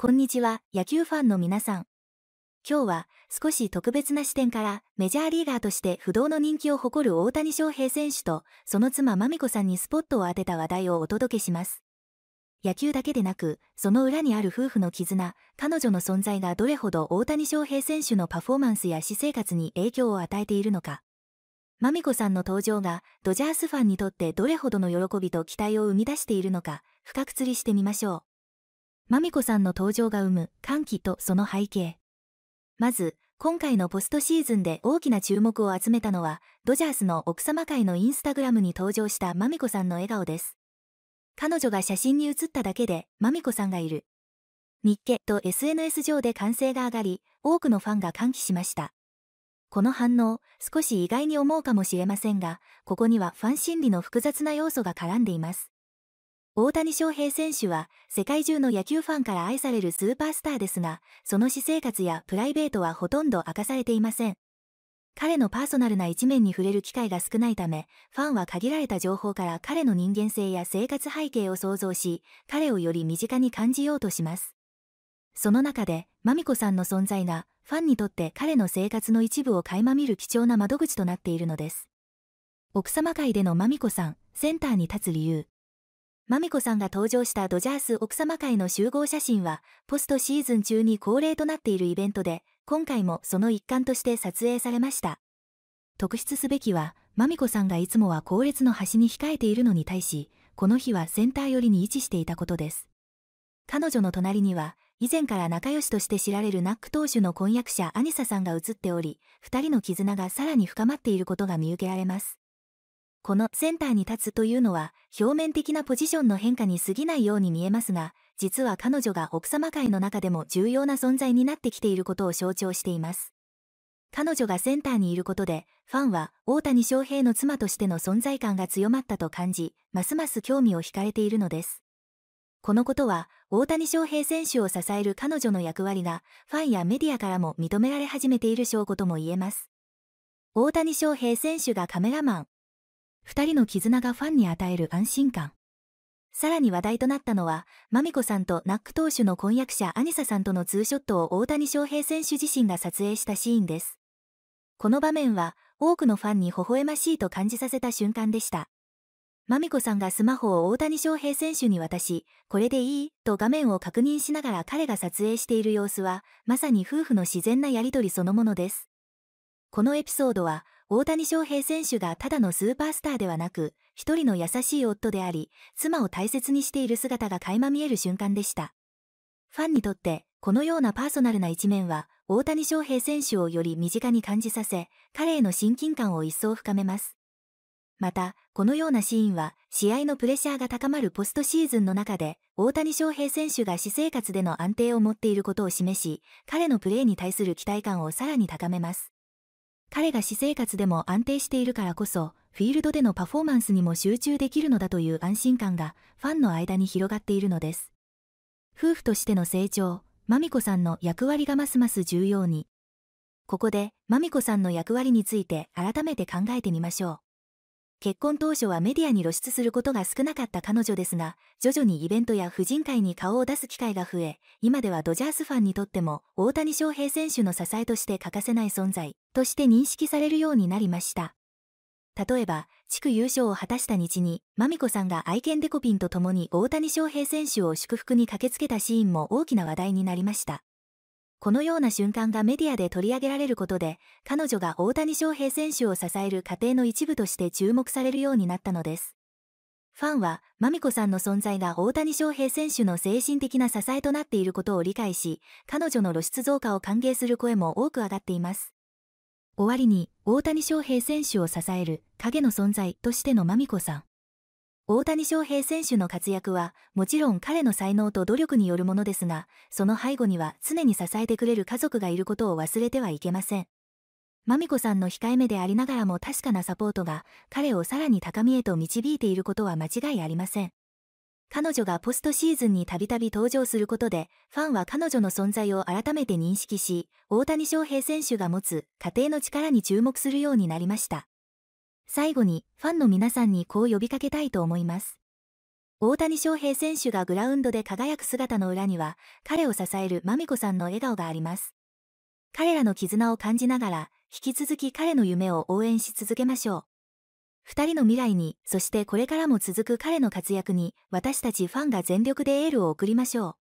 こんにちは、野球ファンの皆さん。今日は少し特別な視点からメジャーリーガーとして不動の人気を誇る大谷翔平選手とその妻まみこさんにスポットを当てた話題をお届けします。野球だけでなく、その裏にある夫婦の絆、彼女の存在がどれほど大谷翔平選手のパフォーマンスや私生活に影響を与えているのか。まみこさんの登場がドジャースファンにとってどれほどの喜びと期待を生み出しているのか、深く釣りしてみましょう。まみこさんの登場が生む歓喜とその背景。まず、今回のポストシーズンで大きな注目を集めたのは、ドジャースの奥様会のインスタグラムに登場したまみこさんの笑顔です。彼女が写真に写っただけで、まみこさんがいる。日経と SNS 上で歓声が上がり、多くのファンが歓喜しました。この反応、少し意外に思うかもしれませんが、ここにはファン心理の複雑な要素が絡んでいます。大谷翔平選手は世界中の野球ファンから愛されるスーパースターですが、その私生活やプライベートはほとんど明かされていません。彼のパーソナルな一面に触れる機会が少ないため、ファンは限られた情報から彼の人間性や生活背景を想像し、彼をより身近に感じようとします。その中で、マミコさんの存在が、ファンにとって彼の生活の一部を垣間見る貴重な窓口となっているのです。奥様会でのマミコさん、センターに立つ理由。マミコさんが登場したドジャース奥様会の集合写真は、ポストシーズン中に恒例となっているイベントで、今回もその一環として撮影されました。特筆すべきは、マミコさんがいつもは後列の端に控えているのに対し、この日はセンター寄りに位置していたことです。彼女の隣には、以前から仲良しとして知られるナック投手の婚約者アニサさんが写っており、二人の絆がさらに深まっていることが見受けられます。このセンターに立つというのは表面的なポジションの変化に過ぎないように見えますが、実は彼女が奥様界の中でも重要な存在になってきていることを象徴しています。彼女がセンターにいることで、ファンは大谷翔平の妻としての存在感が強まったと感じ、ますます興味を惹かれているのです。このことは、大谷翔平選手を支える彼女の役割が、ファンやメディアからも認められ始めている証拠とも言えます。大谷翔平選手がカメラマン、2人の絆がファンに与える安心感。さらに話題となったのは、マミコさんとナック投手の婚約者アニサさんとのツーショットを大谷翔平選手自身が撮影したシーンです。この場面は、多くのファンに微笑ましいと感じさせた瞬間でした。マミコさんがスマホを大谷翔平選手に渡し、これでいいと画面を確認しながら彼が撮影している様子は、まさに夫婦の自然なやりとりそのものです。このエピソードは、大谷翔平選手がただのスーパースターではなく、一人の優しい夫であり、妻を大切にしている姿が垣間見える瞬間でした。ファンにとって、このようなパーソナルな一面は、大谷翔平選手をより身近に感じさせ、彼への親近感を一層深めます。また、このようなシーンは、試合のプレッシャーが高まるポストシーズンの中で、大谷翔平選手が私生活での安定を持っていることを示し、彼のプレーに対する期待感をさらに高めます。彼が私生活でも安定しているからこそ、フィールドでのパフォーマンスにも集中できるのだという安心感がファンの間に広がっているのです。夫婦としての成長、マミコさんの役割がますます重要に。ここで、マミコさんの役割について改めて考えてみましょう。結婚当初はメディアに露出することが少なかった彼女ですが、徐々にイベントや婦人会に顔を出す機会が増え、今ではドジャースファンにとっても大谷翔平選手の支えとして欠かせない存在として認識されるようになりました。例えば、地区優勝を果たした日に、マミコさんが愛犬デコピンと共に大谷翔平選手を祝福に駆けつけたシーンも大きな話題になりました。このような瞬間がメディアで取り上げられることで、彼女が大谷翔平選手を支える家庭の一部として注目されるようになったのです。ファンは、マミコさんの存在が大谷翔平選手の精神的な支えとなっていることを理解し、彼女の露出増加を歓迎する声も多く上がっています。終わりに、大谷翔平選手を支える影の存在としてのマミコさん。大谷翔平選手の活躍は、もちろん彼の才能と努力によるものですが、その背後には常に支えてくれる家族がいることを忘れてはいけません。ま美子さんの控えめでありながらも確かなサポートが、彼をさらに高みへと導いていることは間違いありません。彼女がポストシーズンにたびたび登場することで、ファンは彼女の存在を改めて認識し、大谷翔平選手が持つ家庭の力に注目するようになりました。最後にファンの皆さんにこう呼びかけたいと思います。大谷翔平選手がグラウンドで輝く姿の裏には、彼を支えるまみこさんの笑顔があります。彼らの絆を感じながら、引き続き彼の夢を応援し続けましょう。2人の未来に、そしてこれからも続く彼の活躍に、私たちファンが全力でエールを送りましょう。